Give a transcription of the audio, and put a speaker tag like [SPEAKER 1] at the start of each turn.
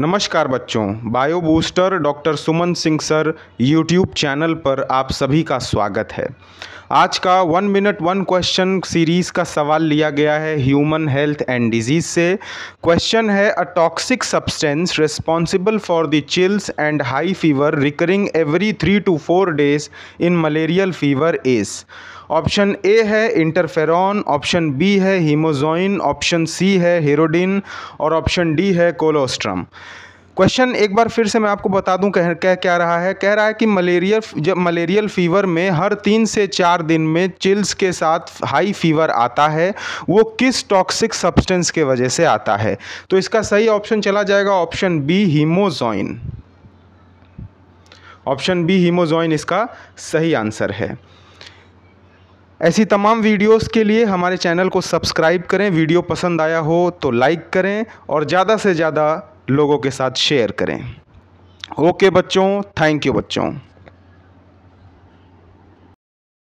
[SPEAKER 1] नमस्कार बच्चों bio booster doctor Suman Singh sir YouTube channel पर आप सभी का स्वागत है आज का one minute one question series का सवाल लिया गया है ह्यूमन हेल्थ एंड डिजीज़ से क्वेश्चन है a toxic substance responsible for the chills and high fever recurring every three to four days in malarial fever is option A है interferon option B है hemozoin option C है hirudin और option D है colostrum question एक बार फिर से मैं आपको बता दूं कह क्या क्या रहा है कह रहा है कि मलेरियल जब मलेरियल फीवर में हर तीन से चार दिन में चिल्स के साथ हाई फीवर आता है वो किस टॉक्सिक सब्सटेंस के वजह से आता है तो इसका सही ऑप्शन चला जाएगा option B hemozoin option B hemozoin इसका सही आंसर है ऐसी तमाम वीडियोस के लिए हमारे चैनल को सब्सक्राइब करें वीडियो पसंद आया हो तो लाइक करें और ज़्यादा से ज़्यादा लोगों के साथ शेयर करें ओके बच्चों थैंक यू बच्चों